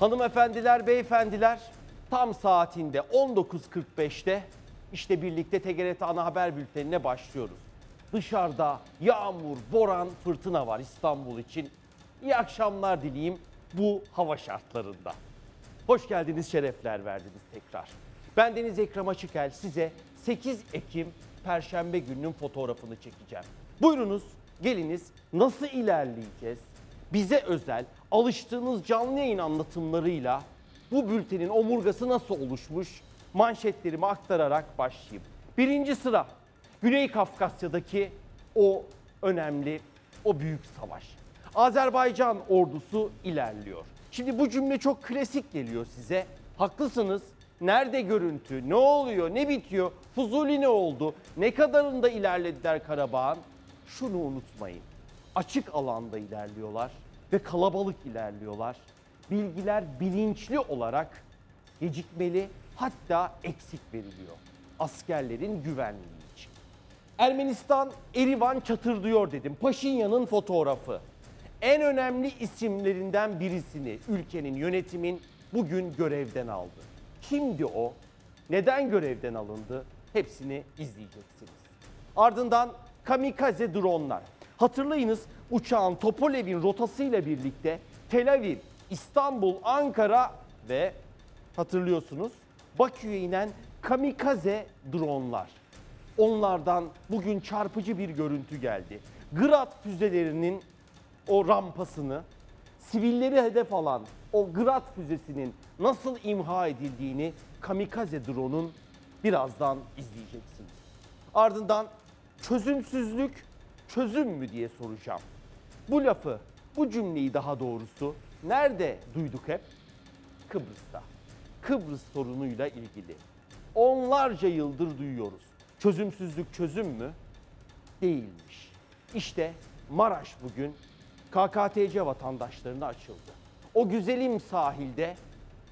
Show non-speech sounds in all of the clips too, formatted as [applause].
Hanımefendiler, beyefendiler tam saatinde 19.45'te işte birlikte TGRT Ana Haber Bülteni'ne başlıyoruz. Dışarıda yağmur, boran, fırtına var İstanbul için. İyi akşamlar dileyim bu hava şartlarında. Hoş geldiniz, şerefler verdiniz tekrar. Ben Deniz Ekrem Açıkel size 8 Ekim Perşembe gününün fotoğrafını çekeceğim. Buyurunuz, geliniz nasıl ilerleyeceğiz? Bize özel alıştığınız canlı yayın anlatımlarıyla bu bültenin omurgası nasıl oluşmuş manşetlerimi aktararak başlayayım. Birinci sıra Güney Kafkasya'daki o önemli, o büyük savaş. Azerbaycan ordusu ilerliyor. Şimdi bu cümle çok klasik geliyor size. Haklısınız. Nerede görüntü? Ne oluyor? Ne bitiyor? Fuzuli ne oldu? Ne kadarında ilerlediler Karabağ'ın? Şunu unutmayın. Açık alanda ilerliyorlar ve kalabalık ilerliyorlar. Bilgiler bilinçli olarak gecikmeli hatta eksik veriliyor. Askerlerin güvenliği için. Ermenistan Erivan çatırdıyor dedim. Paşinyan'ın fotoğrafı. En önemli isimlerinden birisini ülkenin yönetimin bugün görevden aldı. Kimdi o? Neden görevden alındı? Hepsini izleyeceksiniz. Ardından kamikaze dronlar. Hatırlayınız uçağın Topolev'in rotasıyla birlikte Tel Aviv, İstanbul, Ankara ve hatırlıyorsunuz Bakü'ye inen kamikaze dronlar. Onlardan bugün çarpıcı bir görüntü geldi. Grad füzelerinin o rampasını, sivilleri hedef alan o Grad füzesinin nasıl imha edildiğini kamikaze drone'un birazdan izleyeceksiniz. Ardından çözümsüzlük çözüm mü diye soracağım. Bu lafı, bu cümleyi daha doğrusu nerede duyduk hep? Kıbrıs'ta. Kıbrıs sorunuyla ilgili. Onlarca yıldır duyuyoruz. Çözümsüzlük çözüm mü? Değilmiş. İşte Maraş bugün KKTC vatandaşlarına açıldı. O güzelim sahilde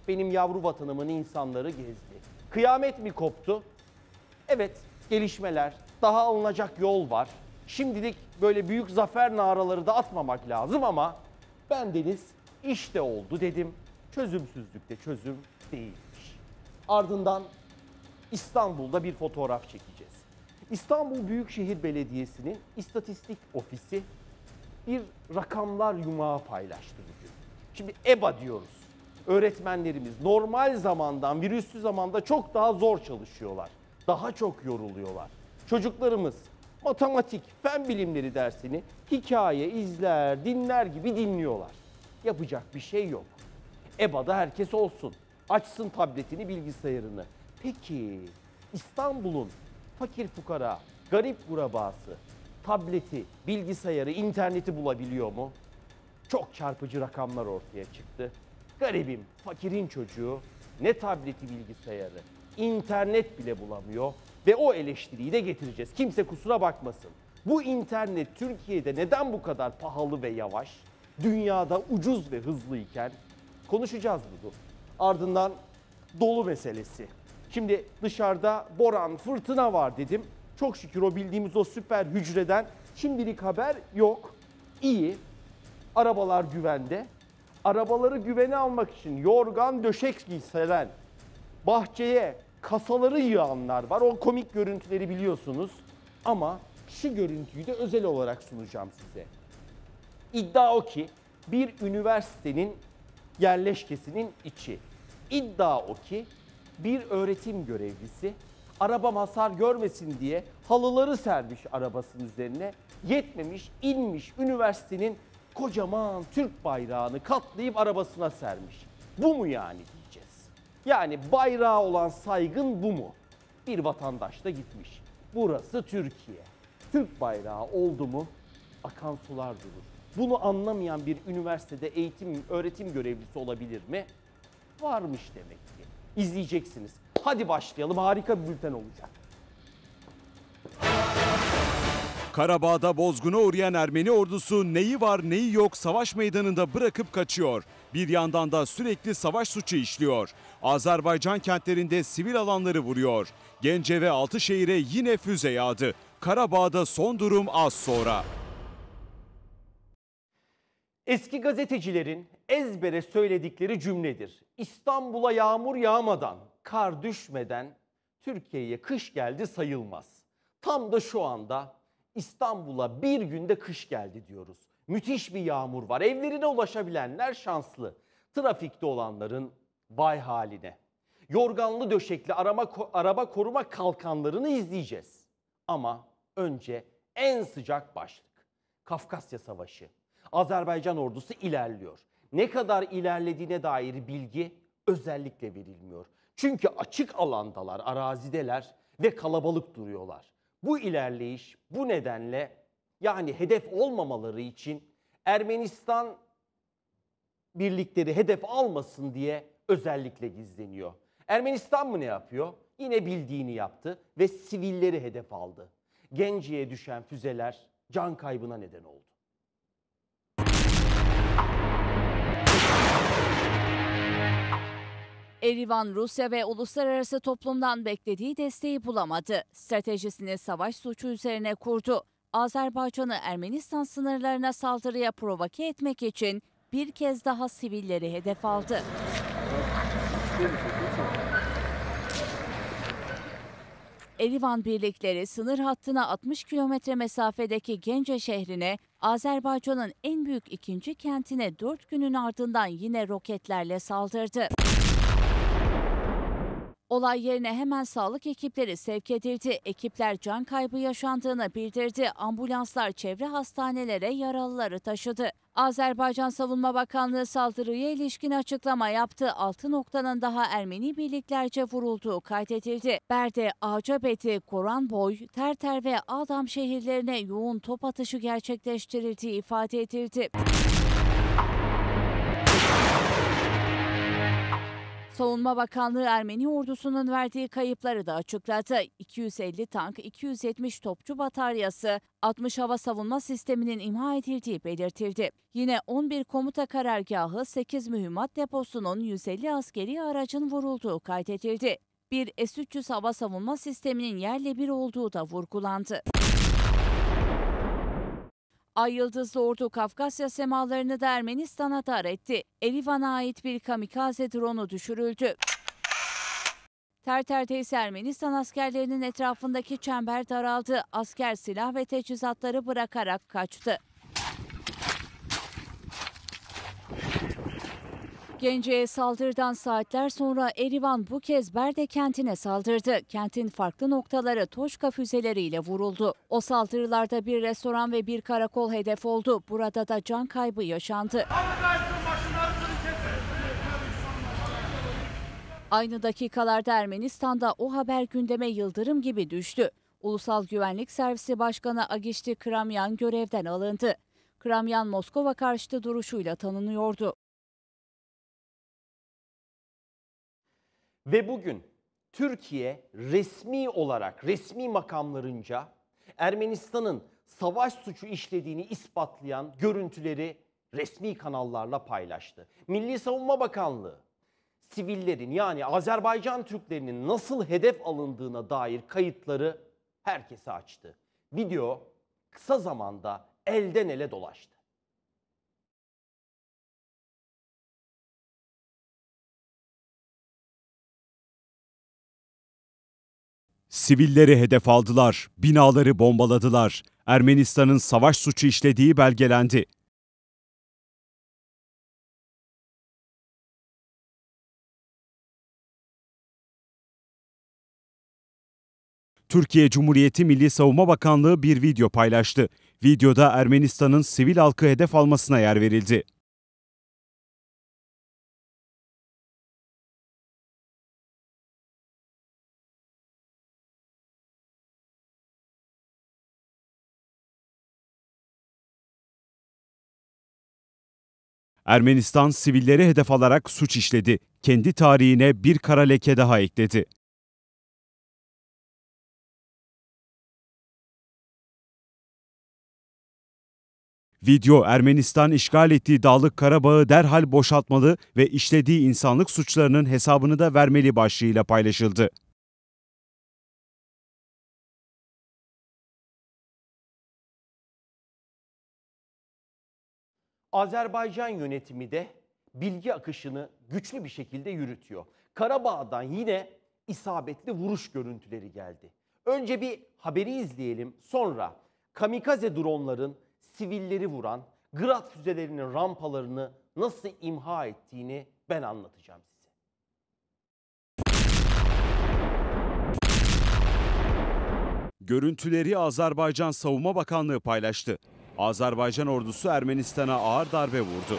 benim yavru vatanımın insanları gezdi. Kıyamet mi koptu? Evet, gelişmeler, daha alınacak yol var. Şimdilik böyle büyük zafer naraları da atmamak lazım ama ben Deniz işte oldu dedim. Çözümsüzlükte de çözüm değilmiş. Ardından İstanbul'da bir fotoğraf çekeceğiz. İstanbul Büyükşehir Belediyesi'nin istatistik ofisi bir rakamlar yumağı paylaştı bugün. Şimdi EBA diyoruz. Öğretmenlerimiz normal zamandan, virüslü zamanda çok daha zor çalışıyorlar. Daha çok yoruluyorlar. Çocuklarımız matematik, fen bilimleri dersini hikaye izler, dinler gibi dinliyorlar. Yapacak bir şey yok. EBA'da herkes olsun. Açsın tabletini, bilgisayarını. Peki İstanbul'un fakir fukara, garip kurabası tableti, bilgisayarı, interneti bulabiliyor mu? Çok çarpıcı rakamlar ortaya çıktı. Garibim, fakirin çocuğu ne tableti bilgisayarı, internet bile bulamıyor. Ve o eleştiriyi de getireceğiz. Kimse kusura bakmasın. Bu internet Türkiye'de neden bu kadar pahalı ve yavaş? Dünyada ucuz ve hızlıyken konuşacağız bunu. Ardından dolu meselesi. Şimdi dışarıda boran, fırtına var dedim. Çok şükür o bildiğimiz o süper hücreden şimdilik haber yok. İyi. Arabalar güvende. Arabaları güvene almak için yorgan döşek giyselen, bahçeye kasaları yığanlar var. O komik görüntüleri biliyorsunuz. Ama şu görüntüyü de özel olarak sunacağım size. İddia o ki bir üniversitenin yerleşkesinin içi. İddia o ki bir öğretim görevlisi araba hasar görmesin diye halıları sermiş arabasının üzerine. Yetmemiş, inmiş üniversitenin kocaman Türk bayrağını katlayıp arabasına sermiş. Bu mu yani? Yani bayrağı olan saygın bu mu? Bir vatandaş da gitmiş. Burası Türkiye. Türk bayrağı oldu mu akan sular durur. Bunu anlamayan bir üniversitede eğitim öğretim görevlisi olabilir mi? Varmış demek ki. İzleyeceksiniz. Hadi başlayalım. Harika bir bülten olacak. Karabağ'da bozguna uğrayan Ermeni ordusu neyi var neyi yok savaş meydanında bırakıp kaçıyor. Bir yandan da sürekli savaş suçu işliyor. Azerbaycan kentlerinde sivil alanları vuruyor. Gence ve Altışehir'e yine füze yağdı. Karabağ'da son durum az sonra. Eski gazetecilerin ezbere söyledikleri cümledir. İstanbul'a yağmur yağmadan, kar düşmeden Türkiye'ye kış geldi sayılmaz. Tam da şu anda İstanbul'a bir günde kış geldi diyoruz müthiş bir yağmur var. Evlerine ulaşabilenler şanslı. Trafikte olanların vay haline. Yorganlı döşekli arama, araba koruma kalkanlarını izleyeceğiz. Ama önce en sıcak başlık. Kafkasya Savaşı. Azerbaycan ordusu ilerliyor. Ne kadar ilerlediğine dair bilgi özellikle verilmiyor. Çünkü açık alandalar, arazideler ve kalabalık duruyorlar. Bu ilerleyiş bu nedenle yani hedef olmamaları için Ermenistan birlikleri hedef almasın diye özellikle gizleniyor. Ermenistan mı ne yapıyor? Yine bildiğini yaptı ve sivilleri hedef aldı. Genci'ye düşen füzeler can kaybına neden oldu. Erivan, Rusya ve uluslararası toplumdan beklediği desteği bulamadı. Stratejisini savaş suçu üzerine kurdu. Azerbaycan'ı Ermenistan sınırlarına saldırıya provoke etmek için bir kez daha sivilleri hedef aldı. Erivan birlikleri sınır hattına 60 kilometre mesafedeki Gence şehrine Azerbaycan'ın en büyük ikinci kentine 4 günün ardından yine roketlerle saldırdı. Olay yerine hemen sağlık ekipleri sevk edildi. Ekipler can kaybı yaşandığını bildirdi. Ambulanslar çevre hastanelere yaralıları taşıdı. Azerbaycan Savunma Bakanlığı saldırıya ilişkin açıklama yaptı. 6 noktanın daha Ermeni birliklerce vurulduğu kaydedildi. Berde, Ağcabeti, Koranboy, Terter ve Adam şehirlerine yoğun top atışı gerçekleştirildiği ifade edildi. Savunma Bakanlığı Ermeni ordusunun verdiği kayıpları da açıkladı. 250 tank, 270 topçu bataryası, 60 hava savunma sisteminin imha edildiği belirtildi. Yine 11 komuta karargahı, 8 mühimmat deposunun 150 askeri aracın vurulduğu kaydedildi. Bir S-300 hava savunma sisteminin yerle bir olduğu da vurgulandı. Ay yıldızlı ordu Kafkasya semalarını da Ermenistan'a dar etti. Erivan'a ait bir kamikaze drone'u düşürüldü. Terterteys Ermenistan askerlerinin etrafındaki çember daraldı. Asker silah ve teçhizatları bırakarak kaçtı. Gence'ye saldırıdan saatler sonra Erivan bu kez Berde kentine saldırdı. Kentin farklı noktaları Toşka füzeleriyle vuruldu. O saldırılarda bir restoran ve bir karakol hedef oldu. Burada da can kaybı yaşandı. Aynı dakikalarda Ermenistan'da o haber gündeme yıldırım gibi düştü. Ulusal Güvenlik Servisi Başkanı Agişti Kramyan görevden alındı. Kramyan Moskova karşıtı duruşuyla tanınıyordu. Ve bugün Türkiye resmi olarak, resmi makamlarınca Ermenistan'ın savaş suçu işlediğini ispatlayan görüntüleri resmi kanallarla paylaştı. Milli Savunma Bakanlığı sivillerin yani Azerbaycan Türklerinin nasıl hedef alındığına dair kayıtları herkese açtı. Video kısa zamanda elden ele dolaştı. Sivilleri hedef aldılar, binaları bombaladılar. Ermenistan'ın savaş suçu işlediği belgelendi. Türkiye Cumhuriyeti Milli Savunma Bakanlığı bir video paylaştı. Videoda Ermenistan'ın sivil halkı hedef almasına yer verildi. Ermenistan sivilleri hedef alarak suç işledi. Kendi tarihine bir kara leke daha ekledi. Video Ermenistan işgal ettiği Dağlık Karabağ'ı derhal boşaltmalı ve işlediği insanlık suçlarının hesabını da vermeli başlığıyla paylaşıldı. Azerbaycan yönetimi de bilgi akışını güçlü bir şekilde yürütüyor. Karabağ'dan yine isabetli vuruş görüntüleri geldi. Önce bir haberi izleyelim. Sonra kamikaze dronların sivilleri vuran Grad füzelerinin rampalarını nasıl imha ettiğini ben anlatacağım size. Görüntüleri Azerbaycan Savunma Bakanlığı paylaştı. Azerbaycan ordusu Ermenistan'a ağır darbe vurdu.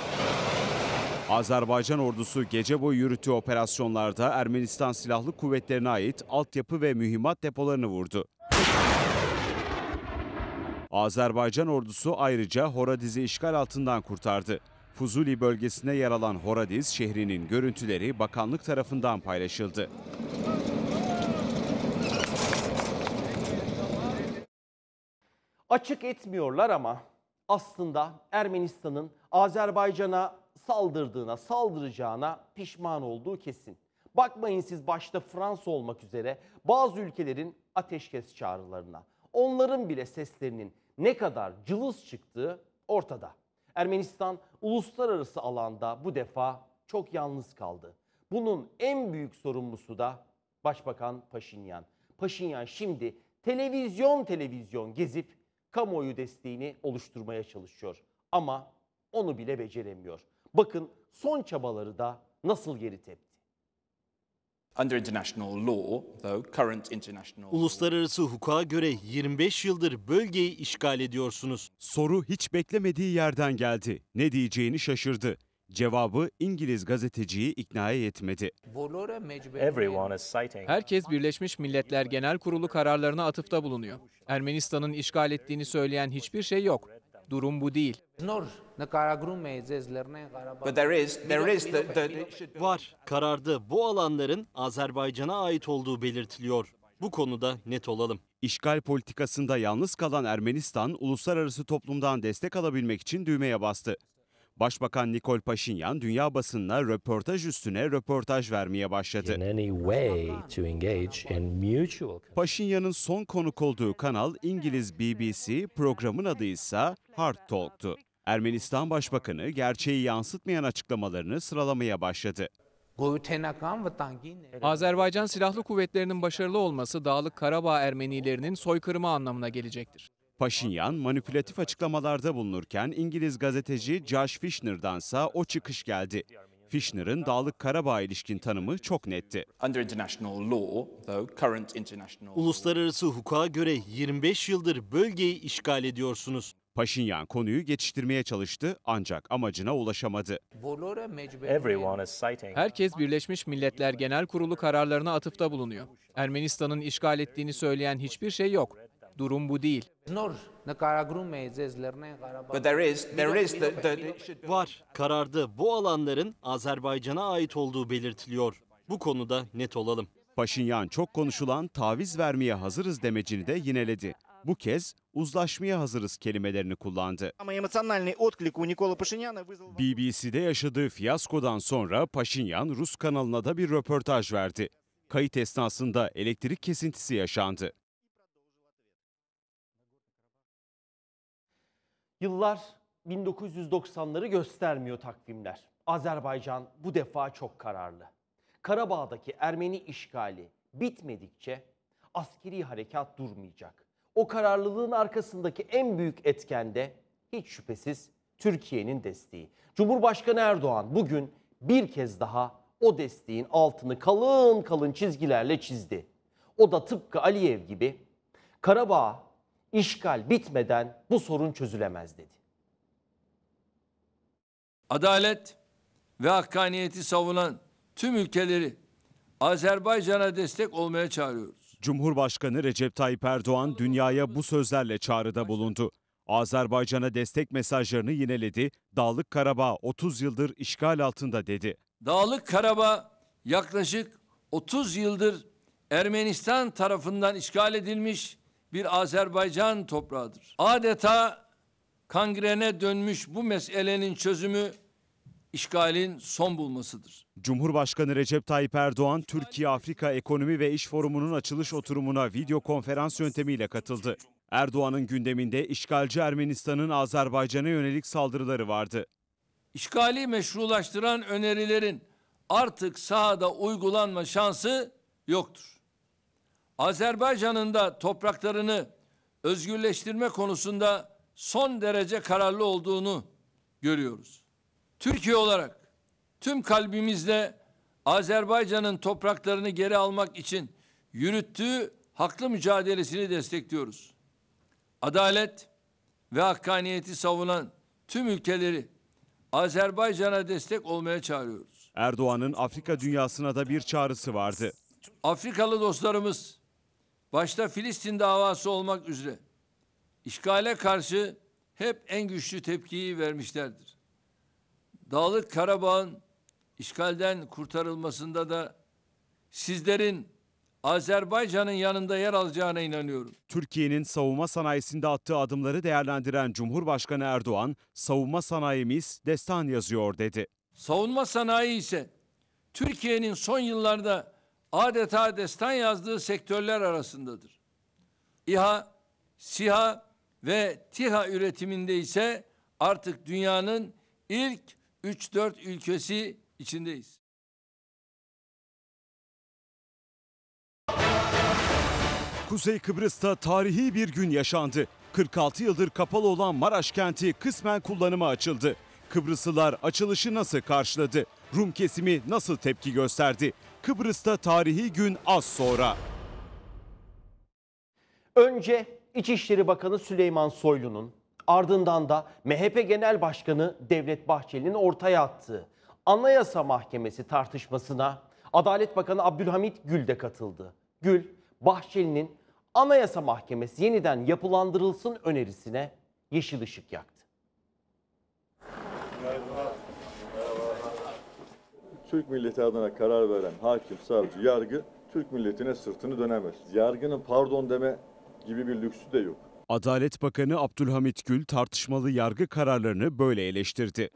Azerbaycan ordusu gece boyu yürüttüğü operasyonlarda Ermenistan Silahlı Kuvvetlerine ait altyapı ve mühimmat depolarını vurdu. Azerbaycan ordusu ayrıca Horadiz'i işgal altından kurtardı. Fuzuli bölgesine yer alan Horadiz şehrinin görüntüleri bakanlık tarafından paylaşıldı. açık etmiyorlar ama aslında Ermenistan'ın Azerbaycan'a saldırdığına, saldıracağına pişman olduğu kesin. Bakmayın siz başta Fransa olmak üzere bazı ülkelerin ateşkes çağrılarına. Onların bile seslerinin ne kadar cılız çıktığı ortada. Ermenistan uluslararası alanda bu defa çok yalnız kaldı. Bunun en büyük sorumlusu da Başbakan Paşinyan. Paşinyan şimdi televizyon televizyon gezip kamuoyu desteğini oluşturmaya çalışıyor. Ama onu bile beceremiyor. Bakın son çabaları da nasıl geri tepti. Uluslararası hukuka göre 25 yıldır bölgeyi işgal ediyorsunuz. Soru hiç beklemediği yerden geldi. Ne diyeceğini şaşırdı. Cevabı İngiliz gazeteciyi ikna yetmedi. Herkes Birleşmiş Milletler Genel Kurulu kararlarına atıfta bulunuyor. Ermenistan'ın işgal ettiğini söyleyen hiçbir şey yok. Durum bu değil. Var, karardı. Bu alanların Azerbaycan'a ait olduğu belirtiliyor. Bu konuda net olalım. İşgal politikasında yalnız kalan Ermenistan, uluslararası toplumdan destek alabilmek için düğmeye bastı. Başbakan Nikol Paşinyan dünya basınına röportaj üstüne röportaj vermeye başladı. Paşinyan'ın son konuk olduğu kanal İngiliz BBC, programın adı ise Hard Talk'tu. Ermenistan Başbakanı gerçeği yansıtmayan açıklamalarını sıralamaya başladı. Azerbaycan Silahlı Kuvvetleri'nin başarılı olması Dağlık Karabağ Ermenilerinin soykırımı anlamına gelecektir. Paşinyan manipülatif açıklamalarda bulunurken İngiliz gazeteci Josh Fishner'dansa o çıkış geldi. Fishner'ın Dağlık Karabağ ilişkin tanımı çok netti. Uluslararası hukuka göre 25 yıldır bölgeyi işgal ediyorsunuz. Paşinyan konuyu geçiştirmeye çalıştı ancak amacına ulaşamadı. Herkes Birleşmiş Milletler Genel Kurulu kararlarına atıfta bulunuyor. Ermenistan'ın işgal ettiğini söyleyen hiçbir şey yok durum bu değil. E But there there is, is the Var, Karardı. bu alanların Azerbaycan'a ait olduğu belirtiliyor. Bu konuda net olalım. Paşinyan çok konuşulan taviz vermeye hazırız demecini de yineledi. Bu kez uzlaşmaya hazırız kelimelerini kullandı. BBC'de yaşadığı fiyaskodan sonra Paşinyan Rus kanalına da bir röportaj verdi. Kayıt esnasında elektrik kesintisi yaşandı. Yıllar 1990'ları göstermiyor takvimler. Azerbaycan bu defa çok kararlı. Karabağ'daki Ermeni işgali bitmedikçe askeri harekat durmayacak. O kararlılığın arkasındaki en büyük etken de hiç şüphesiz Türkiye'nin desteği. Cumhurbaşkanı Erdoğan bugün bir kez daha o desteğin altını kalın kalın çizgilerle çizdi. O da tıpkı Aliyev gibi Karabağ işgal bitmeden bu sorun çözülemez dedi. Adalet ve hakkaniyeti savunan tüm ülkeleri Azerbaycan'a destek olmaya çağırıyoruz. Cumhurbaşkanı Recep Tayyip Erdoğan dünyaya bu sözlerle çağrıda bulundu. Azerbaycan'a destek mesajlarını yineledi. Dağlık Karabağ 30 yıldır işgal altında dedi. Dağlık Karabağ yaklaşık 30 yıldır Ermenistan tarafından işgal edilmiş bir Azerbaycan toprağıdır. Adeta kangrene dönmüş bu meselenin çözümü işgalin son bulmasıdır. Cumhurbaşkanı Recep Tayyip Erdoğan, Türkiye-Afrika Ekonomi ve İş Forumu'nun açılış oturumuna video konferans yöntemiyle katıldı. Erdoğan'ın gündeminde işgalci Ermenistan'ın Azerbaycan'a yönelik saldırıları vardı. İşgali meşrulaştıran önerilerin artık sahada uygulanma şansı yoktur. Azerbaycan'ın da topraklarını özgürleştirme konusunda son derece kararlı olduğunu görüyoruz. Türkiye olarak tüm kalbimizle Azerbaycan'ın topraklarını geri almak için yürüttüğü haklı mücadelesini destekliyoruz. Adalet ve hakkaniyeti savunan tüm ülkeleri Azerbaycan'a destek olmaya çağırıyoruz. Erdoğan'ın Afrika dünyasına da bir çağrısı vardı. Afrikalı dostlarımız başta Filistin davası olmak üzere işgale karşı hep en güçlü tepkiyi vermişlerdir. Dağlık Karabağ'ın işgalden kurtarılmasında da sizlerin Azerbaycan'ın yanında yer alacağına inanıyorum. Türkiye'nin savunma sanayisinde attığı adımları değerlendiren Cumhurbaşkanı Erdoğan, savunma sanayimiz destan yazıyor dedi. Savunma sanayi ise Türkiye'nin son yıllarda adeta destan yazdığı sektörler arasındadır. İHA, SİHA ve TİHA üretiminde ise artık dünyanın ilk 3-4 ülkesi içindeyiz. Kuzey Kıbrıs'ta tarihi bir gün yaşandı. 46 yıldır kapalı olan Maraş kenti kısmen kullanıma açıldı. Kıbrıslılar açılışı nasıl karşıladı? Rum kesimi nasıl tepki gösterdi? Kıbrıs'ta tarihi gün az sonra. Önce İçişleri Bakanı Süleyman Soylu'nun ardından da MHP Genel Başkanı Devlet Bahçeli'nin ortaya attığı Anayasa Mahkemesi tartışmasına Adalet Bakanı Abdülhamit Gül de katıldı. Gül, Bahçeli'nin Anayasa Mahkemesi yeniden yapılandırılsın önerisine yeşil ışık yaktı. Türk milleti adına karar veren hakim, savcı, yargı Türk milletine sırtını dönemez. Yargının pardon deme gibi bir lüksü de yok. Adalet Bakanı Abdülhamit Gül tartışmalı yargı kararlarını böyle eleştirdi.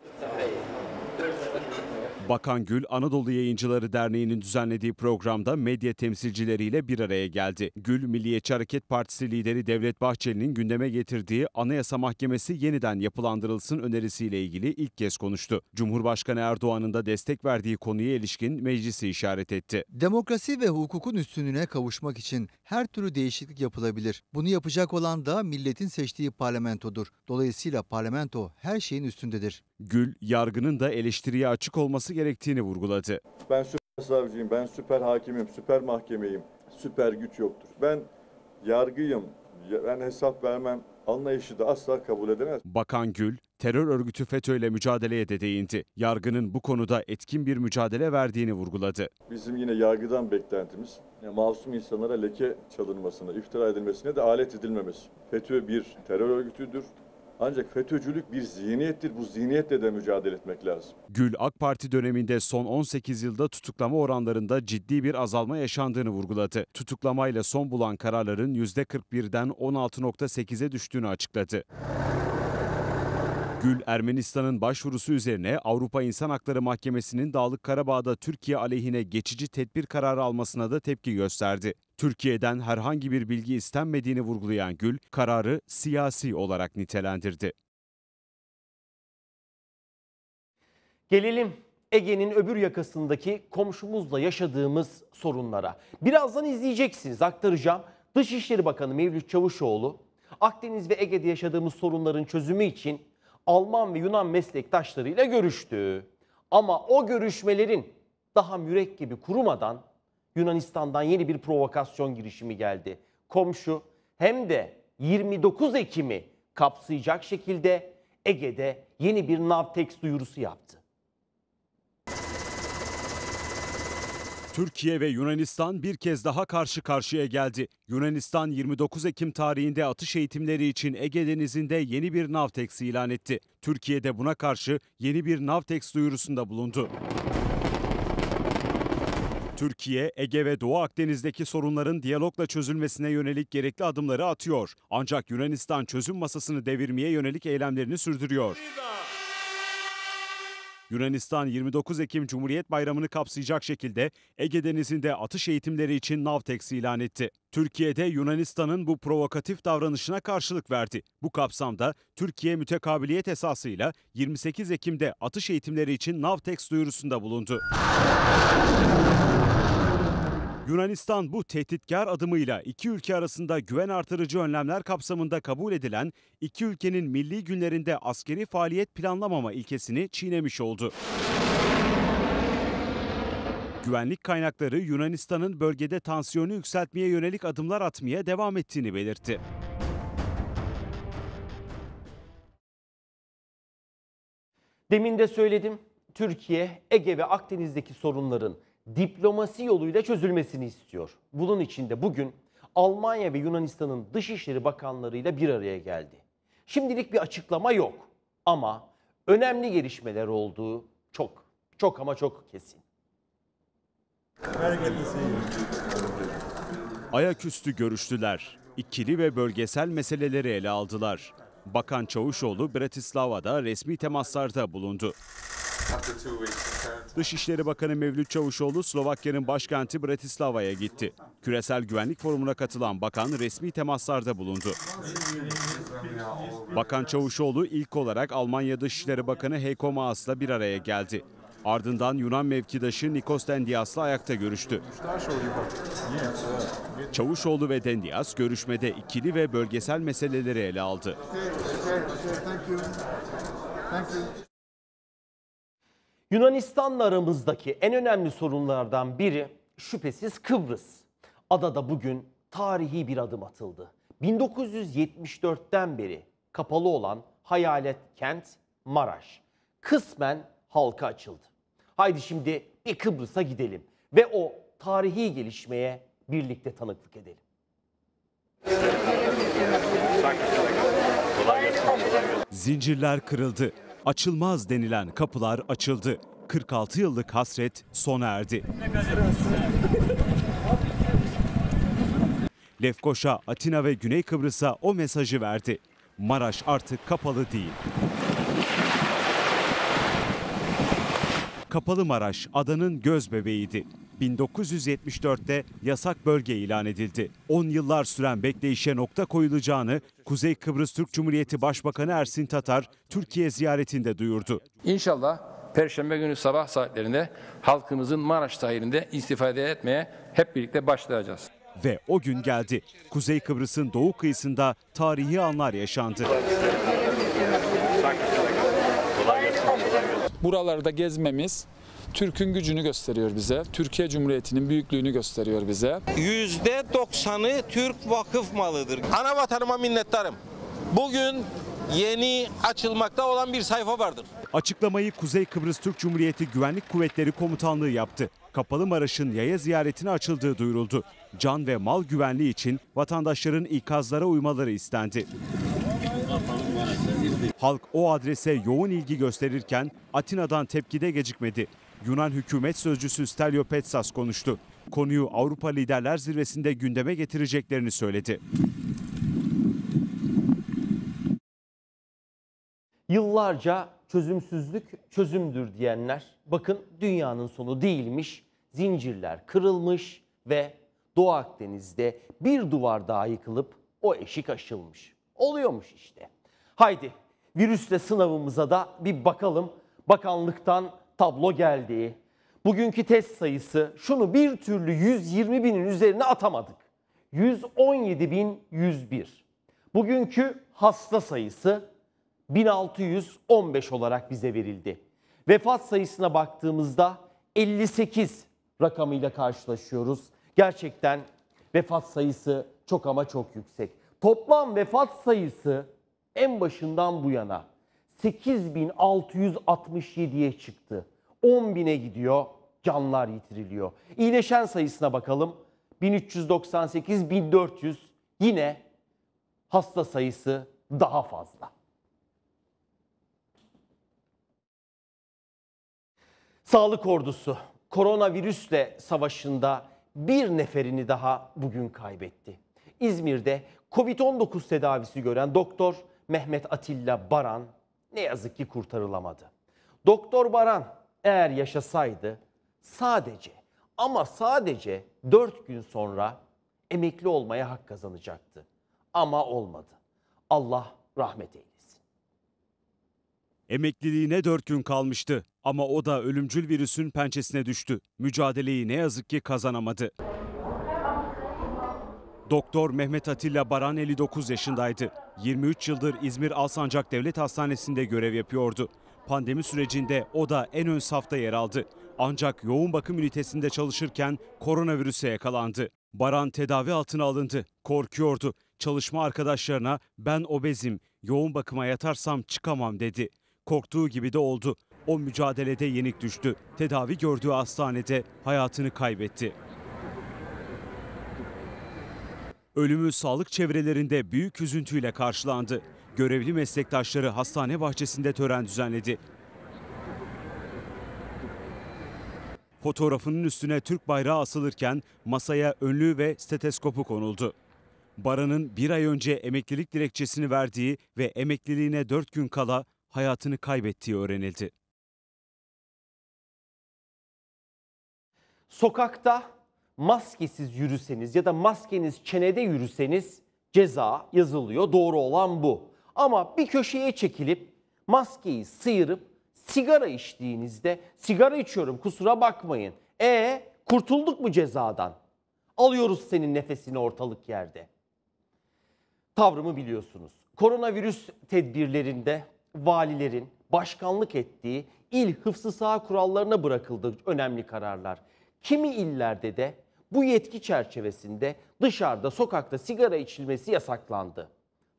Bakan Gül, Anadolu Yayıncıları Derneği'nin düzenlediği programda medya temsilcileriyle bir araya geldi. Gül, Milliyetçi Hareket Partisi lideri Devlet Bahçeli'nin gündeme getirdiği Anayasa Mahkemesi yeniden yapılandırılsın önerisiyle ilgili ilk kez konuştu. Cumhurbaşkanı Erdoğan'ın da destek verdiği konuya ilişkin meclisi işaret etti. Demokrasi ve hukukun üstünlüğüne kavuşmak için her türlü değişiklik yapılabilir. Bunu yapacak olan da milletin seçtiği parlamentodur. Dolayısıyla parlamento her şeyin üstündedir. Gül, yargının da eleştiriye açık olması gerektiğini vurguladı. Ben süper savcıyım, ben süper hakimim, süper mahkemeyim, süper güç yoktur. Ben yargıyım, ben hesap vermem anlayışı da asla kabul edemez. Bakan Gül, terör örgütü FETÖ ile mücadeleye de değindi. Yargının bu konuda etkin bir mücadele verdiğini vurguladı. Bizim yine yargıdan beklentimiz e, masum insanlara leke çalınmasına, iftira edilmesine de alet edilmemesi. FETÖ bir terör örgütüdür. Ancak FETÖ'cülük bir zihniyettir. Bu zihniyetle de mücadele etmek lazım. Gül AK Parti döneminde son 18 yılda tutuklama oranlarında ciddi bir azalma yaşandığını vurguladı. Tutuklamayla son bulan kararların %41'den 16.8'e düştüğünü açıkladı. Gül Ermenistan'ın başvurusu üzerine Avrupa İnsan Hakları Mahkemesi'nin Dağlık Karabağ'da Türkiye aleyhine geçici tedbir kararı almasına da tepki gösterdi. Türkiye'den herhangi bir bilgi istenmediğini vurgulayan Gül, kararı siyasi olarak nitelendirdi. Gelelim Ege'nin öbür yakasındaki komşumuzla yaşadığımız sorunlara. Birazdan izleyeceksiniz, aktaracağım. Dışişleri Bakanı Mevlüt Çavuşoğlu, Akdeniz ve Ege'de yaşadığımız sorunların çözümü için Alman ve Yunan meslektaşlarıyla görüştü. Ama o görüşmelerin daha mürek gibi kurumadan Yunanistan'dan yeni bir provokasyon girişimi geldi. Komşu hem de 29 Ekim'i kapsayacak şekilde Ege'de yeni bir Navtex duyurusu yaptı. Türkiye ve Yunanistan bir kez daha karşı karşıya geldi. Yunanistan 29 Ekim tarihinde atış eğitimleri için Ege Denizi'nde yeni bir Navtex ilan etti. Türkiye de buna karşı yeni bir Navtex duyurusunda bulundu. Türkiye, Ege ve Doğu Akdeniz'deki sorunların diyalogla çözülmesine yönelik gerekli adımları atıyor. Ancak Yunanistan çözüm masasını devirmeye yönelik eylemlerini sürdürüyor. Yunanistan 29 Ekim Cumhuriyet Bayramı'nı kapsayacak şekilde Ege Denizi'nde atış eğitimleri için Navtex ilan etti. Türkiye de Yunanistan'ın bu provokatif davranışına karşılık verdi. Bu kapsamda Türkiye mütekabiliyet esasıyla 28 Ekim'de atış eğitimleri için Navtex duyurusunda bulundu. Yunanistan bu tehditkar adımıyla iki ülke arasında güven artırıcı önlemler kapsamında kabul edilen iki ülkenin milli günlerinde askeri faaliyet planlamama ilkesini çiğnemiş oldu. Güvenlik kaynakları Yunanistan'ın bölgede tansiyonu yükseltmeye yönelik adımlar atmaya devam ettiğini belirtti. Demin de söyledim, Türkiye Ege ve Akdeniz'deki sorunların diplomasi yoluyla çözülmesini istiyor. Bunun için de bugün Almanya ve Yunanistan'ın Dışişleri Bakanlarıyla bir araya geldi. Şimdilik bir açıklama yok ama önemli gelişmeler olduğu çok çok ama çok kesin. Ayaküstü görüştüler. İkili ve bölgesel meseleleri ele aldılar. Bakan Çavuşoğlu Bratislava'da resmi temaslarda bulundu. Dışişleri Bakanı Mevlüt Çavuşoğlu Slovakya'nın başkenti Bratislava'ya gitti. Küresel Güvenlik Forumu'na katılan bakan resmi temaslarda bulundu. Bakan Çavuşoğlu ilk olarak Almanya Dışişleri Bakanı Heiko Maas'la bir araya geldi. Ardından Yunan mevkidaşı Nikos Dendias'la ayakta görüştü. Çavuşoğlu ve Dendias görüşmede ikili ve bölgesel meseleleri ele aldı. Yunanistan'la aramızdaki en önemli sorunlardan biri şüphesiz Kıbrıs. Adada bugün tarihi bir adım atıldı. 1974'ten beri kapalı olan hayalet kent Maraş kısmen halka açıldı. Haydi şimdi bir Kıbrıs'a gidelim ve o tarihi gelişmeye birlikte tanıklık edelim. Zincirler kırıldı. Açılmaz denilen kapılar açıldı. 46 yıllık hasret sona erdi. Lefkoşa, Atina ve Güney Kıbrıs'a o mesajı verdi. Maraş artık kapalı değil. Kapalı Maraş adanın göz bebeğiydi. 1974'te yasak bölge ilan edildi. 10 yıllar süren bekleyişe nokta koyulacağını Kuzey Kıbrıs Türk Cumhuriyeti Başbakanı Ersin Tatar Türkiye ziyaretinde duyurdu. İnşallah Perşembe günü sabah saatlerinde halkımızın Maraş sahilinde istifade etmeye hep birlikte başlayacağız. Ve o gün geldi. Kuzey Kıbrıs'ın doğu kıyısında tarihi anlar yaşandı. Buralarda gezmemiz Türk'ün gücünü gösteriyor bize. Türkiye Cumhuriyeti'nin büyüklüğünü gösteriyor bize. %90'ı Türk vakıf malıdır. Ana vatanıma minnettarım. Bugün yeni açılmakta olan bir sayfa vardır. Açıklamayı Kuzey Kıbrıs Türk Cumhuriyeti Güvenlik Kuvvetleri Komutanlığı yaptı. Kapalı Maraş'ın yaya ziyaretine açıldığı duyuruldu. Can ve mal güvenliği için vatandaşların ikazlara uymaları istendi. Halk o adrese yoğun ilgi gösterirken Atina'dan tepkide gecikmedi. Yunan hükümet sözcüsü Stelio Petsas konuştu. Konuyu Avrupa Liderler Zirvesi'nde gündeme getireceklerini söyledi. Yıllarca çözümsüzlük çözümdür diyenler bakın dünyanın sonu değilmiş. Zincirler kırılmış ve Doğu Akdeniz'de bir duvar daha yıkılıp o eşik aşılmış. Oluyormuş işte. Haydi virüsle sınavımıza da bir bakalım. Bakanlıktan tablo geldi. Bugünkü test sayısı şunu bir türlü 120 binin üzerine atamadık. 117.101. Bugünkü hasta sayısı 1615 olarak bize verildi. Vefat sayısına baktığımızda 58 rakamıyla karşılaşıyoruz. Gerçekten vefat sayısı çok ama çok yüksek. Toplam vefat sayısı en başından bu yana 8667'ye çıktı. 10 bine gidiyor, canlar yitiriliyor. İyileşen sayısına bakalım. 1398, 1400 yine hasta sayısı daha fazla. Sağlık ordusu koronavirüsle savaşında bir neferini daha bugün kaybetti. İzmir'de Covid-19 tedavisi gören doktor Mehmet Atilla Baran ne yazık ki kurtarılamadı. Doktor Baran eğer yaşasaydı sadece ama sadece 4 gün sonra emekli olmaya hak kazanacaktı. Ama olmadı. Allah rahmet eylesin. Emekliliğine 4 gün kalmıştı ama o da ölümcül virüsün pençesine düştü. Mücadeleyi ne yazık ki kazanamadı. Doktor Mehmet Atilla Baran 59 yaşındaydı. 23 yıldır İzmir Alsancak Devlet Hastanesi'nde görev yapıyordu. Pandemi sürecinde o da en ön safta yer aldı. Ancak yoğun bakım ünitesinde çalışırken koronavirüse yakalandı. Baran tedavi altına alındı. Korkuyordu. Çalışma arkadaşlarına ben obezim, yoğun bakıma yatarsam çıkamam dedi. Korktuğu gibi de oldu. O mücadelede yenik düştü. Tedavi gördüğü hastanede hayatını kaybetti. Ölümü sağlık çevrelerinde büyük üzüntüyle karşılandı görevli meslektaşları hastane bahçesinde tören düzenledi. Fotoğrafının üstüne Türk bayrağı asılırken masaya önlüğü ve steteskopu konuldu. Baran'ın bir ay önce emeklilik dilekçesini verdiği ve emekliliğine dört gün kala hayatını kaybettiği öğrenildi. Sokakta maskesiz yürüseniz ya da maskeniz çenede yürüseniz ceza yazılıyor. Doğru olan bu. Ama bir köşeye çekilip maskeyi sıyırıp sigara içtiğinizde sigara içiyorum kusura bakmayın. E kurtulduk mu cezadan? Alıyoruz senin nefesini ortalık yerde. Tavrımı biliyorsunuz. Koronavirüs tedbirlerinde valilerin başkanlık ettiği il hıfzı sağ kurallarına bırakıldı önemli kararlar. Kimi illerde de bu yetki çerçevesinde dışarıda sokakta sigara içilmesi yasaklandı.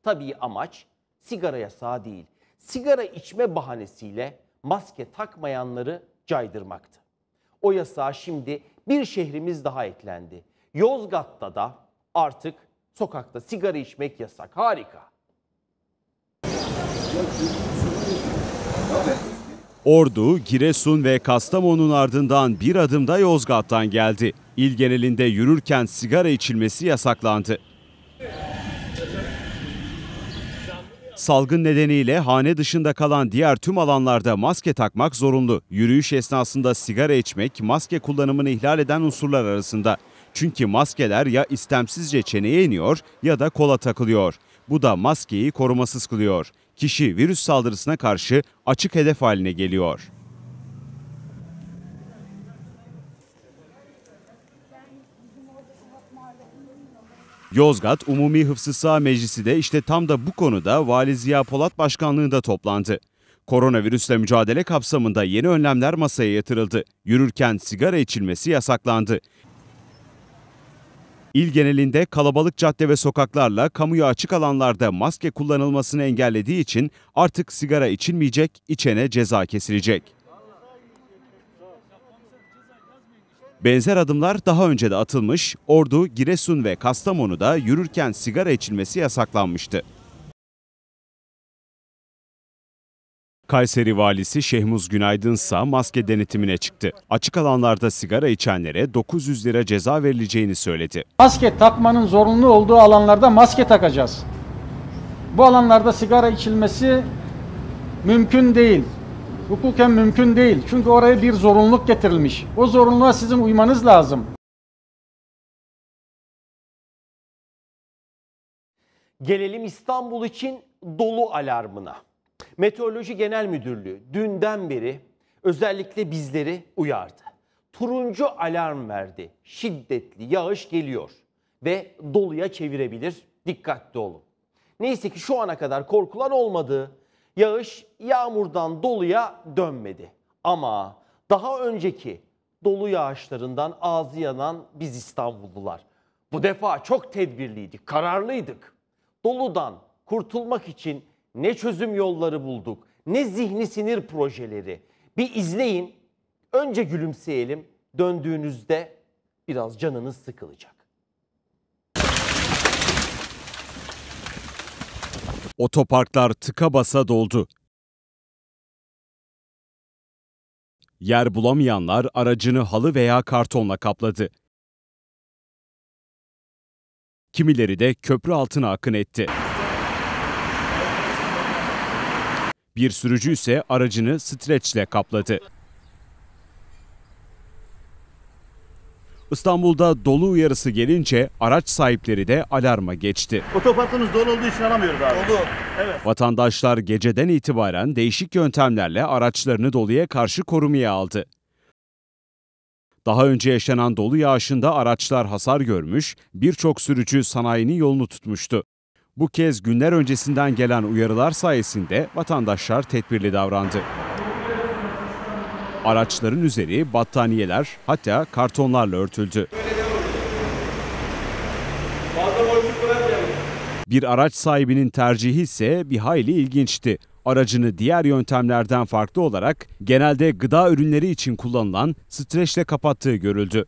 Tabii amaç sigara yasağı değil, sigara içme bahanesiyle maske takmayanları caydırmaktı. O yasağa şimdi bir şehrimiz daha eklendi. Yozgat'ta da artık sokakta sigara içmek yasak. Harika. Ordu, Giresun ve Kastamonu'nun ardından bir adımda Yozgat'tan geldi. İl genelinde yürürken sigara içilmesi yasaklandı. Salgın nedeniyle hane dışında kalan diğer tüm alanlarda maske takmak zorunlu. Yürüyüş esnasında sigara içmek maske kullanımını ihlal eden unsurlar arasında. Çünkü maskeler ya istemsizce çeneye iniyor ya da kola takılıyor. Bu da maskeyi korumasız kılıyor. Kişi virüs saldırısına karşı açık hedef haline geliyor. Yozgat Umumi Hıfzı Sağ Meclisi de işte tam da bu konuda Vali Ziya Polat başkanlığında toplandı. Koronavirüsle mücadele kapsamında yeni önlemler masaya yatırıldı. Yürürken sigara içilmesi yasaklandı. İl genelinde kalabalık cadde ve sokaklarla kamuya açık alanlarda maske kullanılmasını engellediği için artık sigara içilmeyecek, içene ceza kesilecek. Benzer adımlar daha önce de atılmış, Ordu, Giresun ve Kastamonu'da yürürken sigara içilmesi yasaklanmıştı. Kayseri valisi Şehmuz Günaydın ise maske denetimine çıktı. Açık alanlarda sigara içenlere 900 lira ceza verileceğini söyledi. Maske takmanın zorunlu olduğu alanlarda maske takacağız. Bu alanlarda sigara içilmesi mümkün değil hukuken mümkün değil. Çünkü oraya bir zorunluluk getirilmiş. O zorunluluğa sizin uymanız lazım. Gelelim İstanbul için dolu alarmına. Meteoroloji Genel Müdürlüğü dünden beri özellikle bizleri uyardı. Turuncu alarm verdi. Şiddetli yağış geliyor ve doluya çevirebilir. Dikkatli olun. Neyse ki şu ana kadar korkulan olmadı. Yağış yağmurdan doluya dönmedi. Ama daha önceki dolu yağışlarından ağzı yanan biz İstanbullular. Bu defa çok tedbirliydik, kararlıydık. Doludan kurtulmak için ne çözüm yolları bulduk, ne zihni sinir projeleri. Bir izleyin, önce gülümseyelim, döndüğünüzde biraz canınız sıkılacak. Otoparklar tıka basa doldu. Yer bulamayanlar aracını halı veya kartonla kapladı. Kimileri de köprü altına akın etti. Bir sürücü ise aracını streçle kapladı. İstanbul'da dolu uyarısı gelince araç sahipleri de alarma geçti. Otoparkımız dolu olduğu için alamıyoruz abi. Dolu. Evet. Vatandaşlar geceden itibaren değişik yöntemlerle araçlarını doluya karşı korumaya aldı. Daha önce yaşanan dolu yağışında araçlar hasar görmüş, birçok sürücü sanayinin yolunu tutmuştu. Bu kez günler öncesinden gelen uyarılar sayesinde vatandaşlar tedbirli davrandı. Araçların üzeri battaniyeler hatta kartonlarla örtüldü. Bir araç sahibinin tercihi ise bir hayli ilginçti. Aracını diğer yöntemlerden farklı olarak genelde gıda ürünleri için kullanılan streçle kapattığı görüldü.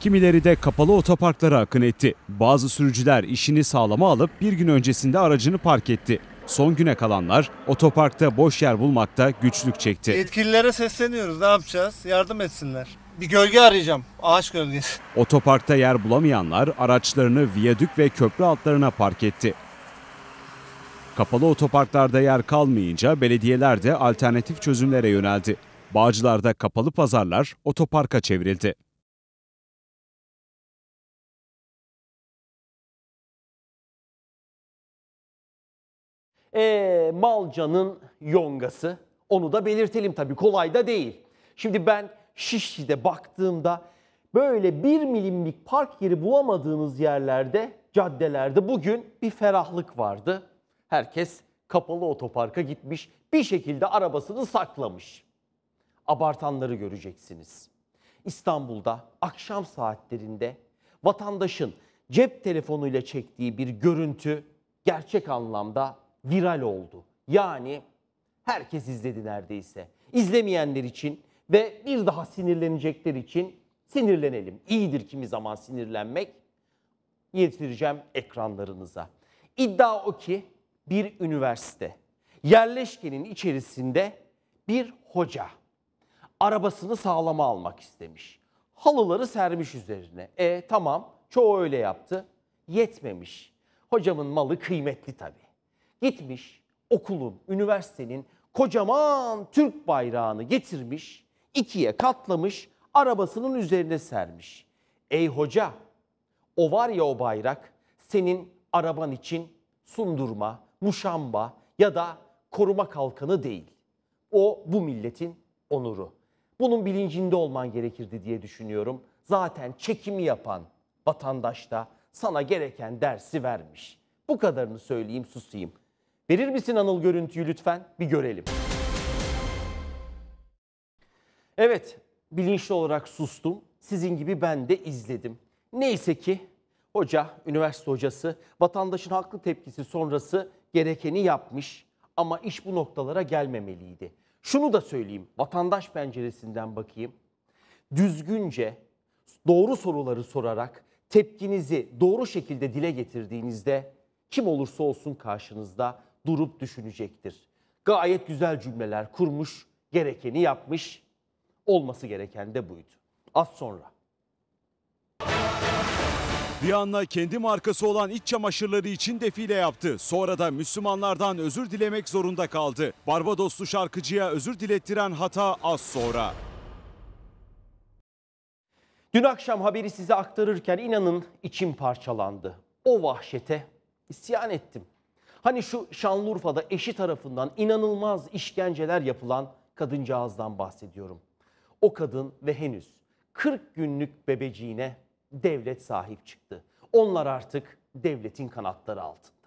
Kimileri de kapalı otoparklara akın etti. Bazı sürücüler işini sağlama alıp bir gün öncesinde aracını park etti son güne kalanlar otoparkta boş yer bulmakta güçlük çekti. Yetkililere sesleniyoruz ne yapacağız? Yardım etsinler. Bir gölge arayacağım. Ağaç gölgesi. [laughs] Otoparkta yer bulamayanlar araçlarını viyadük ve köprü altlarına park etti. Kapalı otoparklarda yer kalmayınca belediyeler de alternatif çözümlere yöneldi. Bağcılar'da kapalı pazarlar otoparka çevrildi. E, Malca'nın yongası. Onu da belirtelim tabii kolay da değil. Şimdi ben Şişli'de baktığımda böyle bir milimlik park yeri bulamadığınız yerlerde, caddelerde bugün bir ferahlık vardı. Herkes kapalı otoparka gitmiş, bir şekilde arabasını saklamış. Abartanları göreceksiniz. İstanbul'da akşam saatlerinde vatandaşın cep telefonuyla çektiği bir görüntü gerçek anlamda viral oldu. Yani herkes izledi neredeyse. İzlemeyenler için ve bir daha sinirlenecekler için sinirlenelim. İyidir kimi zaman sinirlenmek. Getireceğim ekranlarınıza. İddia o ki bir üniversite yerleşkenin içerisinde bir hoca arabasını sağlama almak istemiş. Halıları sermiş üzerine. E tamam çoğu öyle yaptı. Yetmemiş. Hocamın malı kıymetli tabii gitmiş okulun, üniversitenin kocaman Türk bayrağını getirmiş, ikiye katlamış, arabasının üzerine sermiş. Ey hoca, o var ya o bayrak senin araban için sundurma, muşamba ya da koruma kalkanı değil. O bu milletin onuru. Bunun bilincinde olman gerekirdi diye düşünüyorum. Zaten çekimi yapan vatandaş da sana gereken dersi vermiş. Bu kadarını söyleyeyim susayım. Verir misin Anıl görüntüyü lütfen? Bir görelim. Evet, bilinçli olarak sustum. Sizin gibi ben de izledim. Neyse ki hoca, üniversite hocası vatandaşın haklı tepkisi sonrası gerekeni yapmış ama iş bu noktalara gelmemeliydi. Şunu da söyleyeyim, vatandaş penceresinden bakayım. Düzgünce, doğru soruları sorarak tepkinizi doğru şekilde dile getirdiğinizde kim olursa olsun karşınızda durup düşünecektir. Gayet güzel cümleler kurmuş, gerekeni yapmış. Olması gereken de buydu. Az sonra. Rihanna kendi markası olan iç çamaşırları için defile yaptı. Sonra da Müslümanlardan özür dilemek zorunda kaldı. Barbadoslu şarkıcıya özür dilettiren hata az sonra. Dün akşam haberi size aktarırken inanın içim parçalandı. O vahşete isyan ettim. Hani şu Şanlıurfa'da eşi tarafından inanılmaz işkenceler yapılan kadıncağızdan bahsediyorum. O kadın ve henüz 40 günlük bebeciğine devlet sahip çıktı. Onlar artık devletin kanatları altında.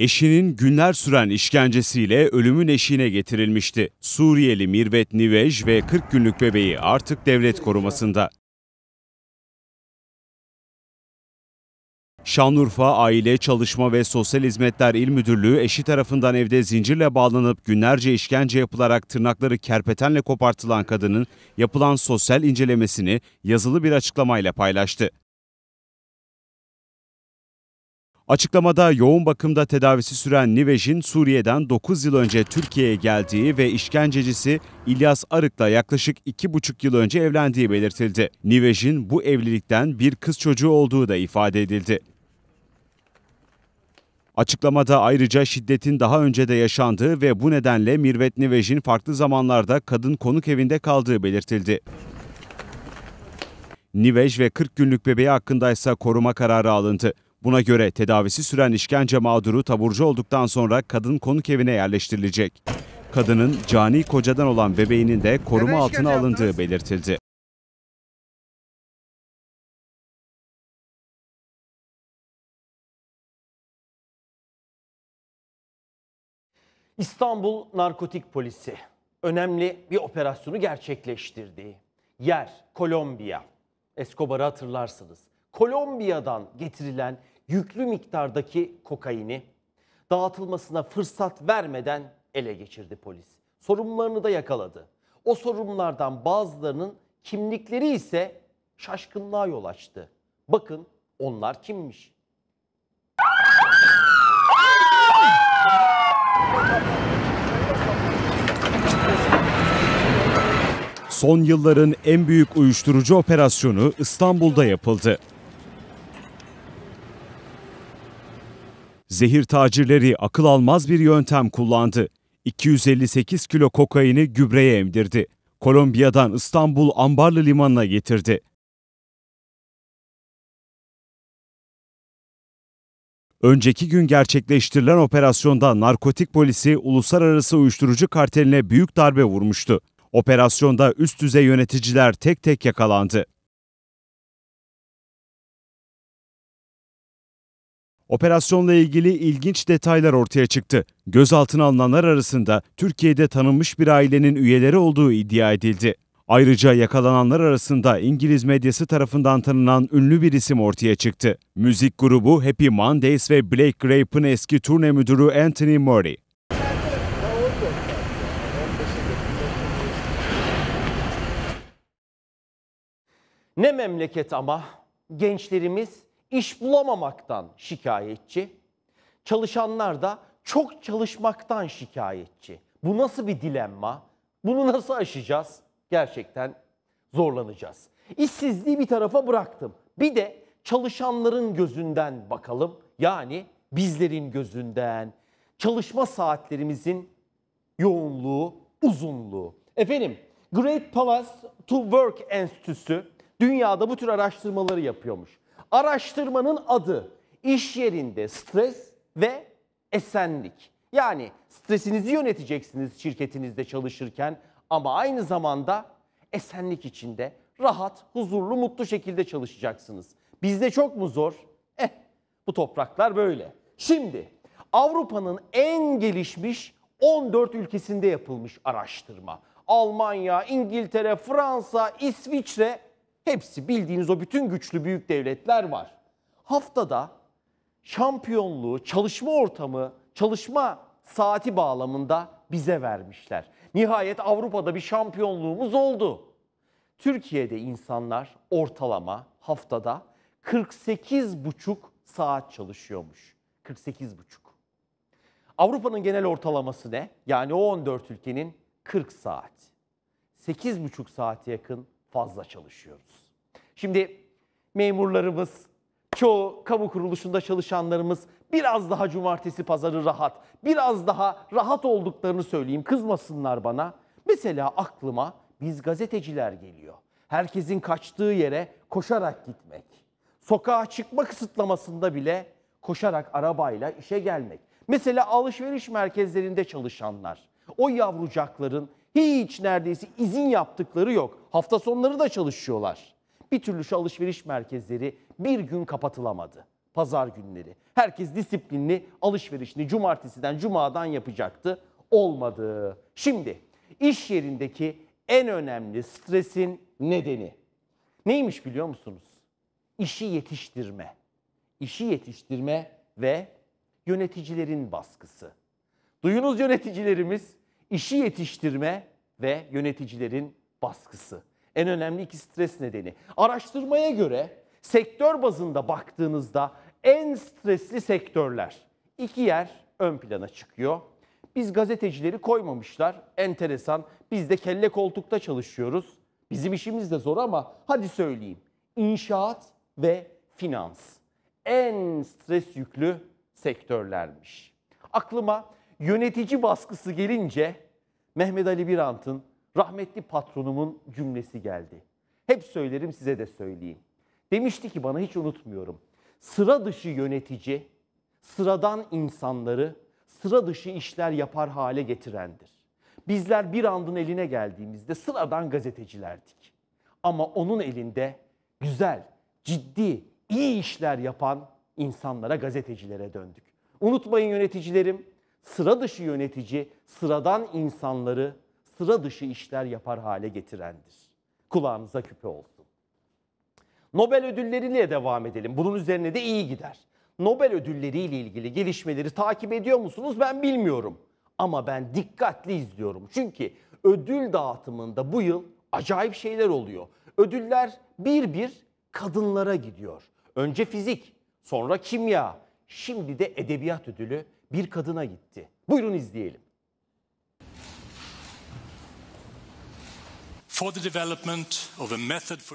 eşinin günler süren işkencesiyle ölümün eşiğine getirilmişti. Suriyeli Mirvet Nivej ve 40 günlük bebeği artık devlet korumasında. Şanlıurfa Aile Çalışma ve Sosyal Hizmetler İl Müdürlüğü eşi tarafından evde zincirle bağlanıp günlerce işkence yapılarak tırnakları kerpetenle kopartılan kadının yapılan sosyal incelemesini yazılı bir açıklamayla paylaştı. Açıklamada yoğun bakımda tedavisi süren Nivej'in Suriye'den 9 yıl önce Türkiye'ye geldiği ve işkencecisi İlyas Arık'la yaklaşık 2,5 yıl önce evlendiği belirtildi. Nivej'in bu evlilikten bir kız çocuğu olduğu da ifade edildi. Açıklamada ayrıca şiddetin daha önce de yaşandığı ve bu nedenle Mirvet Nivej'in farklı zamanlarda kadın konuk evinde kaldığı belirtildi. Nivej ve 40 günlük bebeği hakkında ise koruma kararı alındı. Buna göre tedavisi süren işkence mağduru taburcu olduktan sonra kadın konuk evine yerleştirilecek. Kadının cani kocadan olan bebeğinin de koruma Bebe altına alındığı yaptınız. belirtildi. İstanbul Narkotik Polisi önemli bir operasyonu gerçekleştirdi. Yer Kolombiya. Escobar'ı hatırlarsınız. Kolombiya'dan getirilen yüklü miktardaki kokaini dağıtılmasına fırsat vermeden ele geçirdi polis. Sorumlularını da yakaladı. O sorumlulardan bazılarının kimlikleri ise şaşkınlığa yol açtı. Bakın onlar kimmiş? Son yılların en büyük uyuşturucu operasyonu İstanbul'da yapıldı. Zehir tacirleri akıl almaz bir yöntem kullandı. 258 kilo kokaini gübreye emdirdi. Kolombiya'dan İstanbul Ambarlı Limanı'na getirdi. Önceki gün gerçekleştirilen operasyonda narkotik polisi uluslararası uyuşturucu karteline büyük darbe vurmuştu. Operasyonda üst düzey yöneticiler tek tek yakalandı. Operasyonla ilgili ilginç detaylar ortaya çıktı. Gözaltına alınanlar arasında Türkiye'de tanınmış bir ailenin üyeleri olduğu iddia edildi. Ayrıca yakalananlar arasında İngiliz medyası tarafından tanınan ünlü bir isim ortaya çıktı. Müzik grubu Happy Mondays ve Blake Grape'ın eski turne müdürü Anthony Murray. Ne memleket ama gençlerimiz iş bulamamaktan şikayetçi, çalışanlar da çok çalışmaktan şikayetçi. Bu nasıl bir dilemma? Bunu nasıl aşacağız? Gerçekten zorlanacağız. İşsizliği bir tarafa bıraktım. Bir de çalışanların gözünden bakalım. Yani bizlerin gözünden çalışma saatlerimizin yoğunluğu, uzunluğu. Efendim, Great Palace to Work Enstitüsü dünyada bu tür araştırmaları yapıyormuş. Araştırmanın adı iş yerinde stres ve esenlik. Yani stresinizi yöneteceksiniz şirketinizde çalışırken ama aynı zamanda esenlik içinde rahat, huzurlu, mutlu şekilde çalışacaksınız. Bizde çok mu zor? Eh bu topraklar böyle. Şimdi Avrupa'nın en gelişmiş 14 ülkesinde yapılmış araştırma. Almanya, İngiltere, Fransa, İsviçre Hepsi bildiğiniz o bütün güçlü büyük devletler var. Haftada şampiyonluğu, çalışma ortamı, çalışma saati bağlamında bize vermişler. Nihayet Avrupa'da bir şampiyonluğumuz oldu. Türkiye'de insanlar ortalama haftada 48,5 saat çalışıyormuş. 48,5. Avrupa'nın genel ortalaması ne? Yani o 14 ülkenin 40 saat. 8,5 saate yakın fazla çalışıyoruz. Şimdi memurlarımız, çoğu kamu kuruluşunda çalışanlarımız biraz daha cumartesi pazarı rahat, biraz daha rahat olduklarını söyleyeyim kızmasınlar bana. Mesela aklıma biz gazeteciler geliyor. Herkesin kaçtığı yere koşarak gitmek. Sokağa çıkma kısıtlamasında bile koşarak arabayla işe gelmek. Mesela alışveriş merkezlerinde çalışanlar, o yavrucakların hiç neredeyse izin yaptıkları yok. Hafta sonları da çalışıyorlar. Bir türlü şu alışveriş merkezleri bir gün kapatılamadı. Pazar günleri. Herkes disiplinli alışverişini cumartesiden cumadan yapacaktı. Olmadı. Şimdi iş yerindeki en önemli stresin nedeni neymiş biliyor musunuz? İşi yetiştirme. İşi yetiştirme ve yöneticilerin baskısı. Duyunuz yöneticilerimiz işi yetiştirme ve yöneticilerin baskısı. En önemli iki stres nedeni. Araştırmaya göre sektör bazında baktığınızda en stresli sektörler iki yer ön plana çıkıyor. Biz gazetecileri koymamışlar. Enteresan. Biz de kelle koltukta çalışıyoruz. Bizim işimiz de zor ama hadi söyleyeyim. İnşaat ve finans en stres yüklü sektörlermiş. Aklıma yönetici baskısı gelince Mehmet Ali Birant'ın rahmetli patronumun cümlesi geldi. Hep söylerim size de söyleyeyim. Demişti ki bana hiç unutmuyorum. Sıra dışı yönetici sıradan insanları sıra dışı işler yapar hale getirendir. Bizler bir andın eline geldiğimizde sıradan gazetecilerdik. Ama onun elinde güzel, ciddi, iyi işler yapan insanlara, gazetecilere döndük. Unutmayın yöneticilerim, sıra dışı yönetici sıradan insanları sıra dışı işler yapar hale getirendir. Kulağınıza küpe olsun. Nobel ödülleriyle devam edelim. Bunun üzerine de iyi gider. Nobel ödülleriyle ilgili gelişmeleri takip ediyor musunuz ben bilmiyorum. Ama ben dikkatli izliyorum. Çünkü ödül dağıtımında bu yıl acayip şeyler oluyor. Ödüller bir bir kadınlara gidiyor. Önce fizik, sonra kimya, şimdi de edebiyat ödülü bir kadına gitti. Buyurun izleyelim.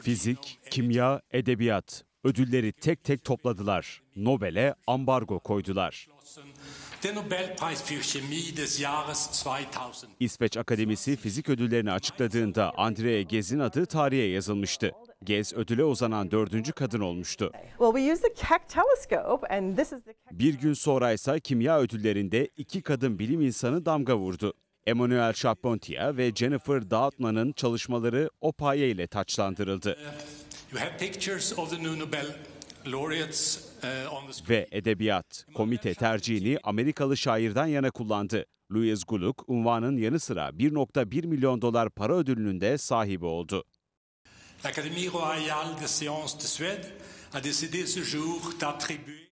Fizik, kimya, edebiyat ödülleri tek tek topladılar. Nobel'e ambargo koydular. İsveç Akademisi fizik ödüllerini açıkladığında Andrea Gez'in adı tarihe yazılmıştı. Gez ödüle uzanan dördüncü kadın olmuştu. Bir gün sonra ise kimya ödüllerinde iki kadın bilim insanı damga vurdu. Emmanuel Charpentier ve Jennifer Doudna'nın çalışmaları o paye ile taçlandırıldı. Uh, uh, ve edebiyat, komite tercihini Amerikalı şairden yana kullandı. Louis Gluck unvanın yanı sıra 1.1 milyon dolar para ödülünün de sahibi oldu. L'Académie royale des sciences de Suède a décidé ce jour d'attribuer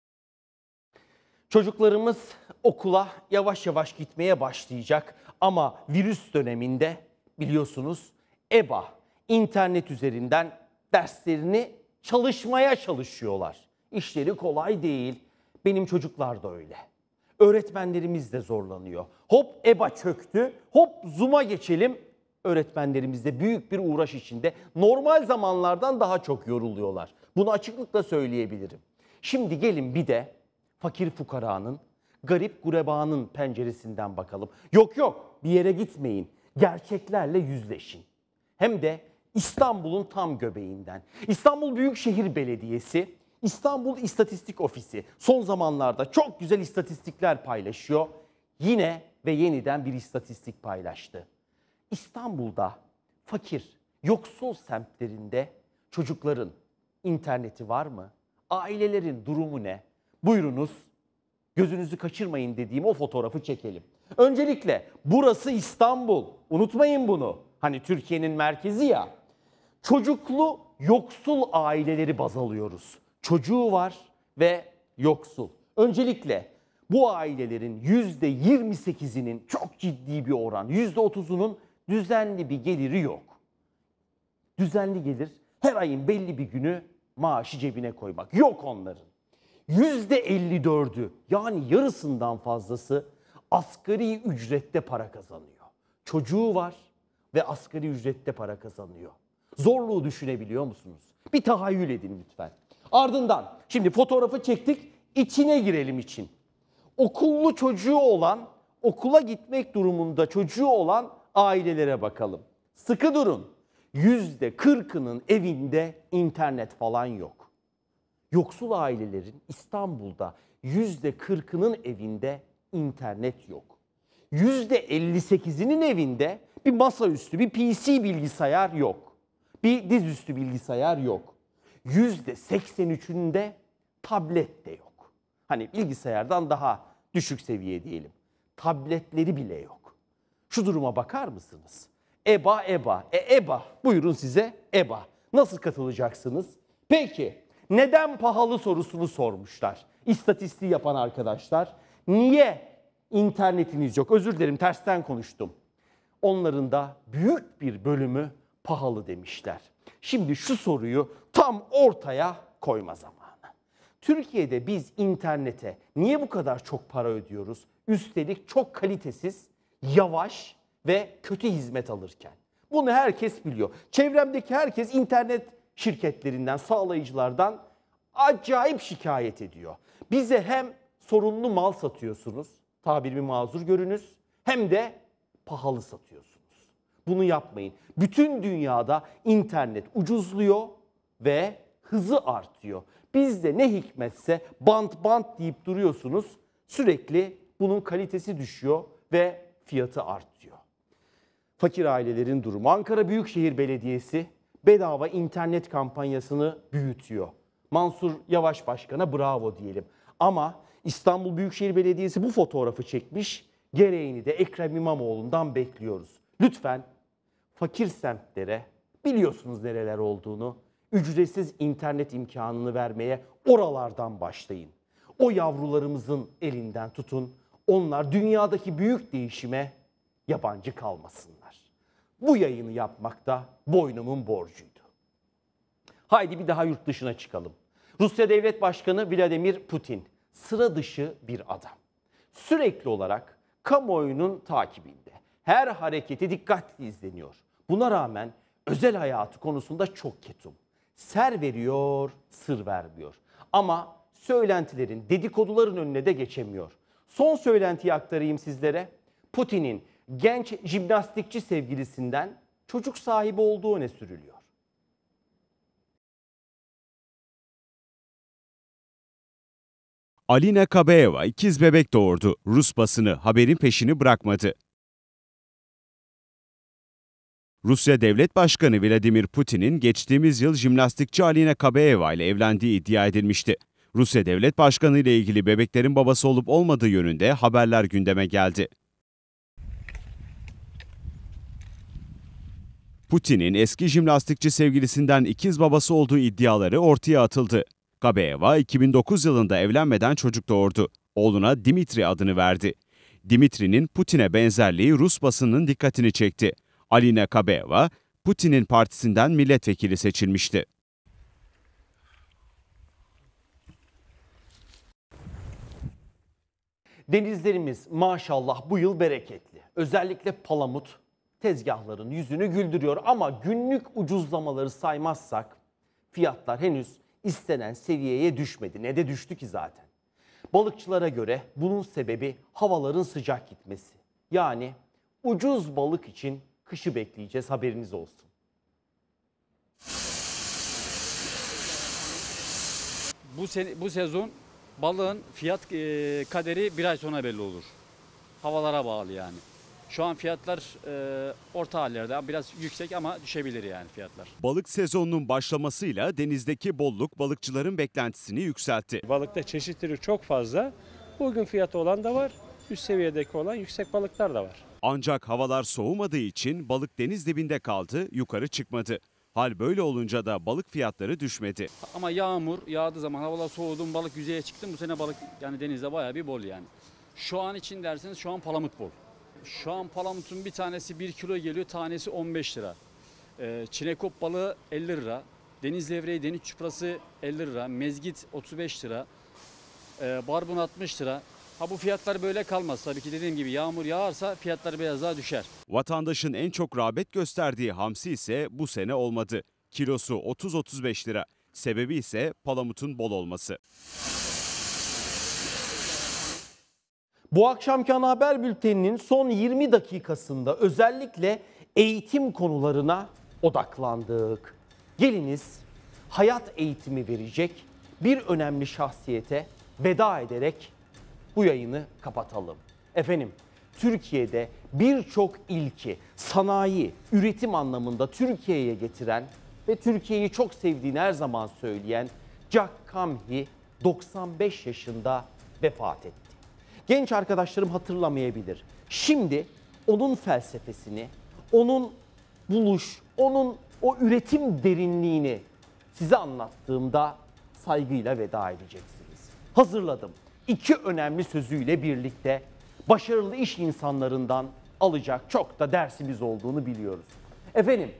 Çocuklarımız okula yavaş yavaş gitmeye başlayacak ama virüs döneminde biliyorsunuz EBA internet üzerinden derslerini çalışmaya çalışıyorlar. İşleri kolay değil. Benim çocuklar da öyle. Öğretmenlerimiz de zorlanıyor. Hop EBA çöktü. Hop Zoom'a geçelim. Öğretmenlerimizde büyük bir uğraş içinde normal zamanlardan daha çok yoruluyorlar. Bunu açıklıkla söyleyebilirim. Şimdi gelin bir de fakir fukaranın, garip gurebanın penceresinden bakalım. Yok yok bir yere gitmeyin. Gerçeklerle yüzleşin. Hem de İstanbul'un tam göbeğinden. İstanbul Büyükşehir Belediyesi, İstanbul İstatistik Ofisi son zamanlarda çok güzel istatistikler paylaşıyor. Yine ve yeniden bir istatistik paylaştı. İstanbul'da fakir, yoksul semtlerinde çocukların interneti var mı? Ailelerin durumu ne? Buyurunuz gözünüzü kaçırmayın dediğim o fotoğrafı çekelim. Öncelikle burası İstanbul. Unutmayın bunu. Hani Türkiye'nin merkezi ya. Çocuklu yoksul aileleri baz alıyoruz. Çocuğu var ve yoksul. Öncelikle bu ailelerin %28'inin çok ciddi bir oran, %30'unun Düzenli bir geliri yok. Düzenli gelir her ayın belli bir günü maaşı cebine koymak. Yok onların. Yüzde 54'ü yani yarısından fazlası asgari ücrette para kazanıyor. Çocuğu var ve asgari ücrette para kazanıyor. Zorluğu düşünebiliyor musunuz? Bir tahayyül edin lütfen. Ardından şimdi fotoğrafı çektik içine girelim için. Okullu çocuğu olan, okula gitmek durumunda çocuğu olan ailelere bakalım. Sıkı durun. Yüzde kırkının evinde internet falan yok. Yoksul ailelerin İstanbul'da yüzde kırkının evinde internet yok. Yüzde elli sekizinin evinde bir masaüstü, bir PC bilgisayar yok. Bir dizüstü bilgisayar yok. Yüzde üçünde tablet de yok. Hani bilgisayardan daha düşük seviye diyelim. Tabletleri bile yok. Şu duruma bakar mısınız? EBA, EBA. E, EBA. Buyurun size EBA. Nasıl katılacaksınız? Peki, neden pahalı sorusunu sormuşlar. İstatistiği yapan arkadaşlar. Niye internetiniz yok? Özür dilerim tersten konuştum. Onların da büyük bir bölümü pahalı demişler. Şimdi şu soruyu tam ortaya koyma zamanı. Türkiye'de biz internete niye bu kadar çok para ödüyoruz? Üstelik çok kalitesiz yavaş ve kötü hizmet alırken. Bunu herkes biliyor. Çevremdeki herkes internet şirketlerinden, sağlayıcılardan acayip şikayet ediyor. Bize hem sorunlu mal satıyorsunuz, tabirimi mazur görünüz, hem de pahalı satıyorsunuz. Bunu yapmayın. Bütün dünyada internet ucuzluyor ve hızı artıyor. Bizde ne hikmetse bant bant deyip duruyorsunuz. Sürekli bunun kalitesi düşüyor ve fiyatı artıyor. Fakir ailelerin durumu. Ankara Büyükşehir Belediyesi bedava internet kampanyasını büyütüyor. Mansur Yavaş Başkan'a bravo diyelim. Ama İstanbul Büyükşehir Belediyesi bu fotoğrafı çekmiş. Gereğini de Ekrem İmamoğlu'ndan bekliyoruz. Lütfen fakir semtlere biliyorsunuz nereler olduğunu ücretsiz internet imkanını vermeye oralardan başlayın. O yavrularımızın elinden tutun. Onlar dünyadaki büyük değişime yabancı kalmasınlar. Bu yayını yapmak da boynumun borcuydu. Haydi bir daha yurt dışına çıkalım. Rusya Devlet Başkanı Vladimir Putin sıra dışı bir adam. Sürekli olarak kamuoyunun takibinde. Her hareketi dikkatli izleniyor. Buna rağmen özel hayatı konusunda çok ketum. Ser veriyor, sır vermiyor. Ama söylentilerin, dedikoduların önüne de geçemiyor. Son söylentiyi aktarayım sizlere. Putin'in genç jimnastikçi sevgilisinden çocuk sahibi olduğu ne sürülüyor. Alina Kabayeva ikiz bebek doğurdu. Rus basını haberin peşini bırakmadı. Rusya Devlet Başkanı Vladimir Putin'in geçtiğimiz yıl jimnastikçi Alina Kabayeva ile evlendiği iddia edilmişti. Rusya Devlet Başkanı ile ilgili bebeklerin babası olup olmadığı yönünde haberler gündeme geldi. Putin'in eski jimnastikçi sevgilisinden ikiz babası olduğu iddiaları ortaya atıldı. Kabeeva 2009 yılında evlenmeden çocuk doğurdu. Oğluna Dimitri adını verdi. Dimitri'nin Putin'e benzerliği Rus basının dikkatini çekti. Alina Kabeeva, Putin'in partisinden milletvekili seçilmişti. Denizlerimiz maşallah bu yıl bereketli. Özellikle palamut tezgahların yüzünü güldürüyor ama günlük ucuzlamaları saymazsak fiyatlar henüz istenen seviyeye düşmedi. Ne de düştü ki zaten. Balıkçılara göre bunun sebebi havaların sıcak gitmesi. Yani ucuz balık için kışı bekleyeceğiz haberiniz olsun. Bu, se bu sezon balığın fiyat e, kaderi bir ay sonra belli olur. Havalara bağlı yani. Şu an fiyatlar e, orta hallerde biraz yüksek ama düşebilir yani fiyatlar. Balık sezonunun başlamasıyla denizdeki bolluk balıkçıların beklentisini yükseltti. Balıkta çeşitleri çok fazla. Bugün fiyatı olan da var, üst seviyedeki olan yüksek balıklar da var. Ancak havalar soğumadığı için balık deniz dibinde kaldı, yukarı çıkmadı. Hal böyle olunca da balık fiyatları düşmedi. Ama yağmur yağdığı zaman havalar soğudu mu balık yüzeye çıktı bu sene balık yani denizde bayağı bir bol yani. Şu an için derseniz şu an palamut bol. Şu an palamutun bir tanesi 1 kilo geliyor tanesi 15 lira. Ee, çinekop balığı 50 lira. Deniz levreği, deniz çuprası 50 lira. Mezgit 35 lira. Ee, barbun 60 lira. Ha bu fiyatlar böyle kalmaz tabii ki dediğim gibi yağmur yağarsa fiyatlar biraz daha düşer. Vatandaşın en çok rağbet gösterdiği hamsi ise bu sene olmadı. Kilosu 30-35 lira. Sebebi ise palamutun bol olması. Bu akşamki ana haber bülteninin son 20 dakikasında özellikle eğitim konularına odaklandık. Geliniz hayat eğitimi verecek bir önemli şahsiyete veda ederek bu yayını kapatalım. Efendim Türkiye'de birçok ilki sanayi, üretim anlamında Türkiye'ye getiren ve Türkiye'yi çok sevdiğini her zaman söyleyen Jack Kamhi 95 yaşında vefat etti. Genç arkadaşlarım hatırlamayabilir. Şimdi onun felsefesini, onun buluş, onun o üretim derinliğini size anlattığımda saygıyla veda edeceksiniz. Hazırladım iki önemli sözüyle birlikte başarılı iş insanlarından alacak çok da dersimiz olduğunu biliyoruz. Efendim,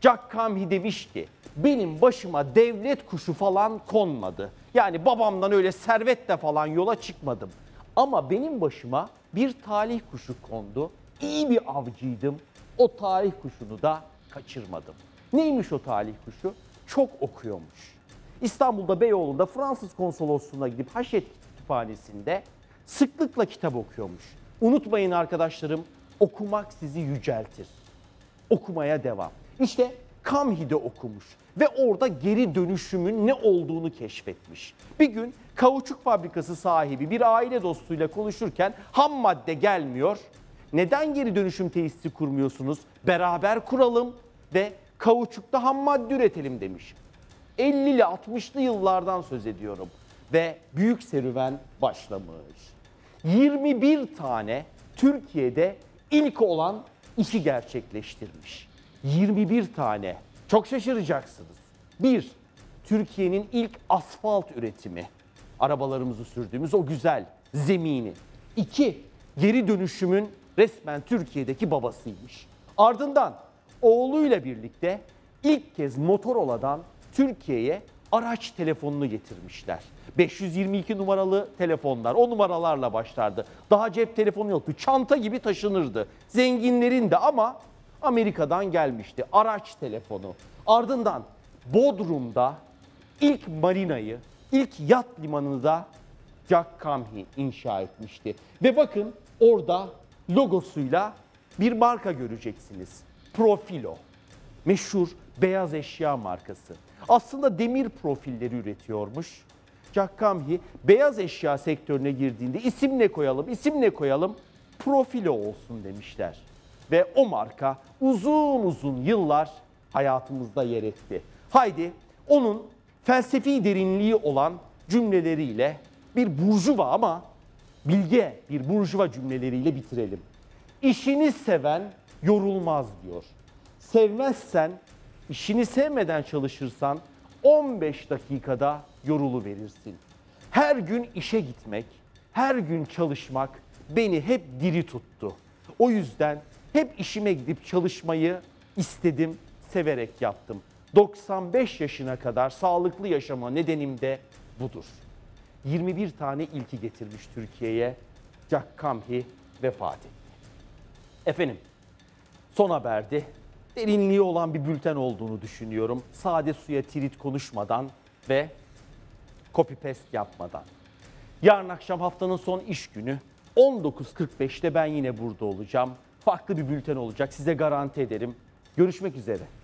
Jack Kamhi demiş ki benim başıma devlet kuşu falan konmadı. Yani babamdan öyle servetle falan yola çıkmadım. Ama benim başıma bir talih kuşu kondu. İyi bir avcıydım. O talih kuşunu da kaçırmadım. Neymiş o talih kuşu? Çok okuyormuş. İstanbul'da Beyoğlu'nda Fransız konsolosluğuna gidip haşet kütüphanesinde sıklıkla kitap okuyormuş. Unutmayın arkadaşlarım, okumak sizi yüceltir. Okumaya devam. İşte Kamhi'de okumuş ve orada geri dönüşümün ne olduğunu keşfetmiş. Bir gün kauçuk fabrikası sahibi bir aile dostuyla konuşurken ham madde gelmiyor. Neden geri dönüşüm tesisi kurmuyorsunuz? Beraber kuralım ve kauçukta ham madde üretelim demiş. 50'li 60'lı yıllardan söz ediyorum ve büyük serüven başlamış. 21 tane Türkiye'de ilk olan işi gerçekleştirmiş. 21 tane. Çok şaşıracaksınız. 1. Türkiye'nin ilk asfalt üretimi. Arabalarımızı sürdüğümüz o güzel zemini. 2. Geri dönüşümün resmen Türkiye'deki babasıymış. Ardından oğluyla birlikte ilk kez motor oladan Türkiye'ye araç telefonunu getirmişler. 522 numaralı telefonlar o numaralarla başlardı. Daha cep telefonu yoktu. Çanta gibi taşınırdı. Zenginlerin de ama Amerika'dan gelmişti. Araç telefonu. Ardından Bodrum'da ilk marinayı, ilk yat limanını da Jack Camhi inşa etmişti. Ve bakın orada logosuyla bir marka göreceksiniz. Profilo meşhur beyaz eşya markası. Aslında demir profilleri üretiyormuş. Jack Camhi beyaz eşya sektörüne girdiğinde isim ne koyalım, isim ne koyalım? profilo olsun demişler. Ve o marka uzun uzun yıllar hayatımızda yer etti. Haydi onun felsefi derinliği olan cümleleriyle bir burjuva ama bilge bir burjuva cümleleriyle bitirelim. İşini seven yorulmaz diyor. Sevmezsen, işini sevmeden çalışırsan 15 dakikada yorulu verirsin. Her gün işe gitmek, her gün çalışmak beni hep diri tuttu. O yüzden hep işime gidip çalışmayı istedim, severek yaptım. 95 yaşına kadar sağlıklı yaşama nedenim de budur. 21 tane ilki getirmiş Türkiye'ye Jack Kamhi vefat etti. Efendim, son haberdi derinliği olan bir bülten olduğunu düşünüyorum. Sade suya tirit konuşmadan ve copy paste yapmadan. Yarın akşam haftanın son iş günü 19.45'te ben yine burada olacağım. Farklı bir bülten olacak size garanti ederim. Görüşmek üzere.